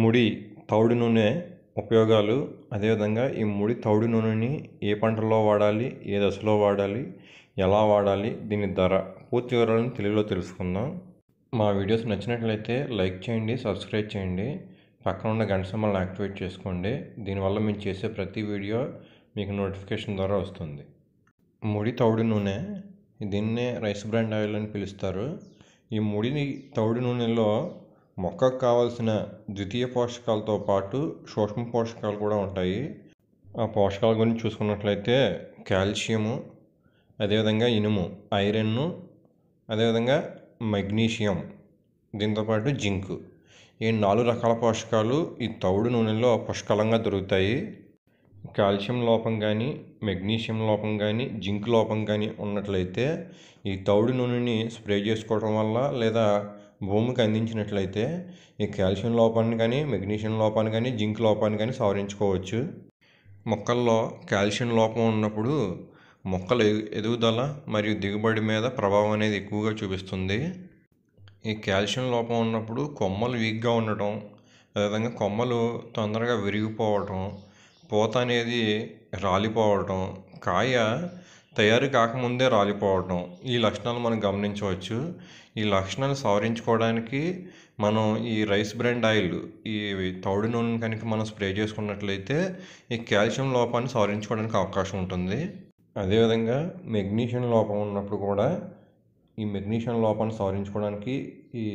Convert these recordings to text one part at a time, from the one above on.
ముడి తవుడు నూనె ఉపయోగాలు అదేవిధంగా ఈ ముడి తౌడు నూనెని ఏ పంటలో వాడాలి ఏ దశలో వాడాలి ఎలా వాడాలి దీని ధర పూర్తి వివరాలను తెలుగులో తెలుసుకుందాం మా వీడియోస్ నచ్చినట్లయితే లైక్ చేయండి సబ్స్క్రైబ్ చేయండి పక్కన ఉన్న గంట సమ్మల్ని యాక్టివేట్ చేసుకోండి దీనివల్ల మేము చేసే ప్రతి వీడియో మీకు నోటిఫికేషన్ ద్వారా వస్తుంది ముడి తౌడు నూనె దీన్నే రైస్ బ్రాండ్ ఆయిల్ అని పిలుస్తారు ఈ ముడిని తవుడు నూనెలో మొక్కకు కావలసిన ద్వితీయ పోషకాలతో పాటు సూక్ష్మ పోషకాలు కూడా ఉంటాయి ఆ పోషకాల గురించి చూసుకున్నట్లయితే కాల్షియము అదేవిధంగా ఇనుము ఐరన్ను అదేవిధంగా మెగ్నీషియం దీంతోపాటు జింక్ ఈ నాలుగు రకాల పోషకాలు ఈ తౌడు నూనెలో పుష్కలంగా దొరుకుతాయి కాల్షియం లోపం కానీ మెగ్నీషియం లోపం కానీ జింక్ లోపం కానీ ఉన్నట్లయితే ఈ తౌడు నూనెని స్ప్రే చేసుకోవడం వల్ల లేదా భూమికి అందించినట్లయితే ఈ కాల్షియం లోపాన్ని కానీ మెగ్నీషియం లోపాన్ని కానీ జింక్ లోపాన్ని కానీ సవరించుకోవచ్చు మొక్కల్లో కాల్షియం లోపం ఉన్నప్పుడు మొక్కల ఎదుగుదల మరియు దిగుబడి మీద ప్రభావం అనేది ఎక్కువగా చూపిస్తుంది ఈ కాల్షియం లోపం ఉన్నప్పుడు కొమ్మలు వీక్గా ఉండటం అదేవిధంగా కొమ్మలు తొందరగా విరిగిపోవటం పూత అనేది రాలిపోవటం కాయ తయారు కాకముందే రాలిపోవడం ఈ లక్షణాలు మనం గమనించవచ్చు ఈ లక్షణాలు సవరించుకోవడానికి మనం ఈ రైస్ బ్రాండ్ ఆయిల్ ఈ తౌడు నూనె కనుక మనం స్ప్రే చేసుకున్నట్లయితే ఈ కాల్షియం లోపాన్ని సవరించుకోవడానికి అవకాశం ఉంటుంది అదేవిధంగా మెగ్నీషియం లోపం ఉన్నప్పుడు కూడా ఈ మెగ్నీషియం లోపాన్ని సవరించుకోవడానికి ఈ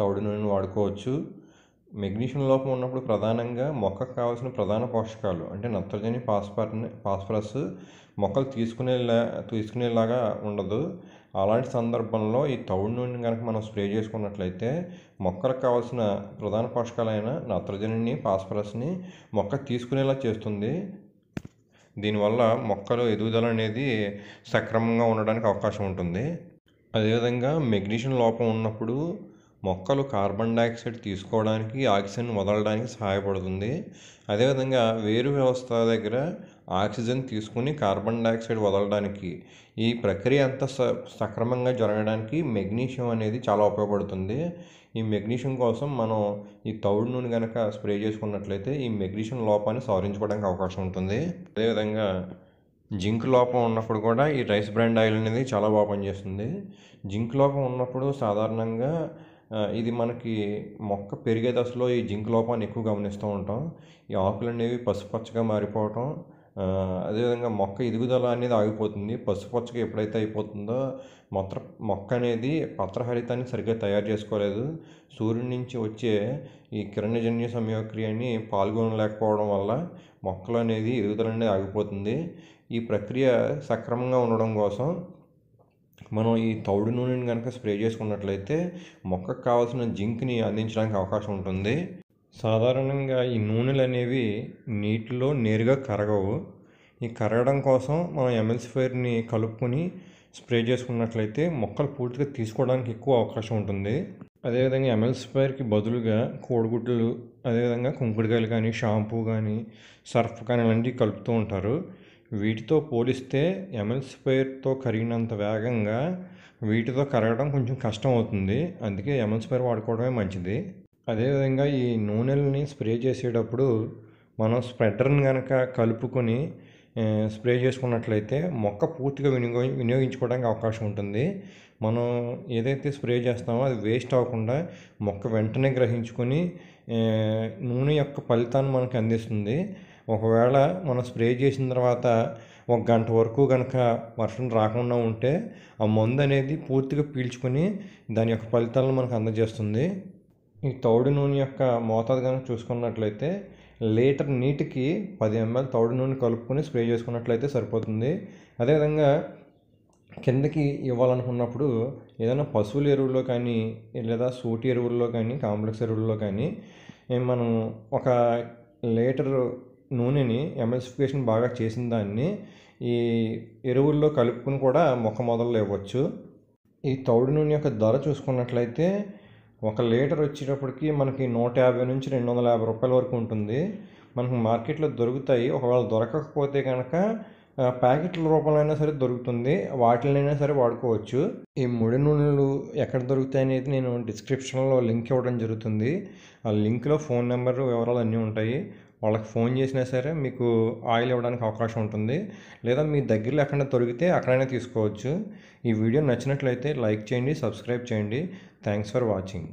తౌడు నూనెను వాడుకోవచ్చు మెగ్నీషియం లోపం ఉన్నప్పుడు ప్రధానంగా మొక్కకు కావాల్సిన ప్రధాన పోషకాలు అంటే నత్రజని ఫాస్ఫర్ ఫాస్ఫరస్ మొక్కలు తీసుకునేలా తీసుకునేలాగా ఉండదు అలాంటి సందర్భంలో ఈ తౌడు నుండి కనుక మనం స్ప్రే చేసుకున్నట్లయితే మొక్కలకు కావాల్సిన ప్రధాన పోషకాలైన నత్రజనిని ఫాస్ఫరస్ని మొక్క తీసుకునేలా చేస్తుంది దీనివల్ల మొక్కలు ఎదుగుదల అనేది సక్రమంగా ఉండడానికి అవకాశం ఉంటుంది అదేవిధంగా మెగ్నీషియం లోపం ఉన్నప్పుడు మొక్కలు కార్బన్ డైఆక్సైడ్ తీసుకోవడానికి ఆక్సిజన్ వదలడానికి సహాయపడుతుంది అదేవిధంగా వేరు వ్యవస్థ దగ్గర ఆక్సిజన్ తీసుకుని కార్బన్ డైఆక్సైడ్ వదలడానికి ఈ ప్రక్రియ అంత స సక్రమంగా జరగడానికి మెగ్నీషియం అనేది చాలా ఉపయోగపడుతుంది ఈ మెగ్నీషియం కోసం మనం ఈ తౌడు నూనె కనుక స్ప్రే చేసుకున్నట్లయితే ఈ మెగ్నీషియం లోపాన్ని సవరించుకోవడానికి అవకాశం ఉంటుంది అదేవిధంగా జింక్ లోపం ఉన్నప్పుడు కూడా ఈ రైస్ బ్రాండ్ ఆయిల్ అనేది చాలా బాగా పనిచేస్తుంది జింక్ లోపం ఉన్నప్పుడు సాధారణంగా ఇది మనకి మొక్క పెరిగే దశలో ఈ జింక్ లోపాన్ని ఎక్కువ గమనిస్తూ ఉంటాం ఈ ఆకులు అనేవి పసుపచ్చగా మారిపోవటం అదేవిధంగా మొక్క ఎదుగుదల అనేది ఆగిపోతుంది పసుపచ్చగా ఎప్పుడైతే అయిపోతుందో మొత్తం మొక్క అనేది పత్రహరితాన్ని సరిగ్గా తయారు చేసుకోలేదు సూర్యుడి నుంచి వచ్చే ఈ కిరణజన్య సమయక్రియని పాల్గొనలేకపోవడం వల్ల మొక్కలు అనేది ఎదుగుదల అనేది ఆగిపోతుంది ఈ ప్రక్రియ సక్రమంగా ఉండడం కోసం మనం ఈ తౌడు నూనెని కనుక స్ప్రే చేసుకున్నట్లయితే మొక్కకు కావాల్సిన జింక్ని అందించడానికి అవకాశం ఉంటుంది సాధారణంగా ఈ నూనెలు అనేవి నీటిలో నేరుగా కరగవు ఈ కరగడం కోసం మనం ఫైర్ని కలుపుకొని స్ప్రే చేసుకున్నట్లయితే మొక్కలు పూర్తిగా తీసుకోవడానికి ఎక్కువ అవకాశం ఉంటుంది అదేవిధంగా ఫైర్కి బదులుగా కోడిగుడ్లు అదేవిధంగా కుంకుడుకాయలు కానీ షాంపూ కానీ సర్ఫ్ కానీ ఇలాంటివి కలుపుతూ ఉంటారు వీటితో పోలిస్తే ఎమ్ఎల్స్పైర్తో కరిగినంత వేగంగా వీటితో కరగడం కొంచెం కష్టం అవుతుంది అందుకే స్పైర్ వాడుకోవడమే మంచిది అదేవిధంగా ఈ నూనెలని స్ప్రే చేసేటప్పుడు మనం స్ప్రెడర్ని కనుక కలుపుకొని స్ప్రే చేసుకున్నట్లయితే మొక్క పూర్తిగా వినియోగ వినియోగించుకోవడానికి అవకాశం ఉంటుంది మనం ఏదైతే స్ప్రే చేస్తామో అది వేస్ట్ అవ్వకుండా మొక్క వెంటనే గ్రహించుకొని నూనె యొక్క ఫలితాన్ని మనకు అందిస్తుంది ఒకవేళ మనం స్ప్రే చేసిన తర్వాత ఒక గంట వరకు కనుక వర్షం రాకుండా ఉంటే ఆ మందు అనేది పూర్తిగా పీల్చుకొని దాని యొక్క ఫలితాలను మనకు అందజేస్తుంది ఈ తౌడు నూనె యొక్క మోతాదు కనుక చూసుకున్నట్లయితే లీటర్ నీటికి పది ఎంఎల్ తౌడు నూనె కలుపుకొని స్ప్రే చేసుకున్నట్లయితే సరిపోతుంది అదేవిధంగా కిందకి ఇవ్వాలనుకున్నప్పుడు ఏదైనా పశువుల ఎరువుల్లో కానీ లేదా సూటి ఎరువుల్లో కానీ కాంప్లెక్స్ ఎరువుల్లో కానీ మనం ఒక లీటరు నూనెని ఎమల్సిఫికేషన్ బాగా చేసిన దాన్ని ఈ ఎరువుల్లో కలుపుకుని కూడా మొక్క మొదలు ఇవ్వచ్చు ఈ తౌడు నూనె యొక్క ధర చూసుకున్నట్లయితే ఒక లీటర్ వచ్చేటప్పటికి మనకి నూట యాభై నుంచి రెండు వందల యాభై రూపాయల వరకు ఉంటుంది మనకు మార్కెట్లో దొరుకుతాయి ఒకవేళ దొరకకపోతే కనుక ప్యాకెట్ల రూపంలో అయినా సరే దొరుకుతుంది వాటినైనా సరే వాడుకోవచ్చు ఈ ముడి నూనెలు ఎక్కడ దొరుకుతాయి అనేది నేను డిస్క్రిప్షన్లో లింక్ ఇవ్వడం జరుగుతుంది ఆ లింక్లో ఫోన్ నెంబర్ వివరాలు అన్నీ ఉంటాయి వాళ్ళకి ఫోన్ చేసినా సరే మీకు ఆయిల్ ఇవ్వడానికి అవకాశం ఉంటుంది లేదా మీ దగ్గరలో ఎక్కడైనా దొరికితే అక్కడైనా తీసుకోవచ్చు ఈ వీడియో నచ్చినట్లయితే లైక్ చేయండి సబ్స్క్రైబ్ చేయండి థ్యాంక్స్ ఫర్ వాచింగ్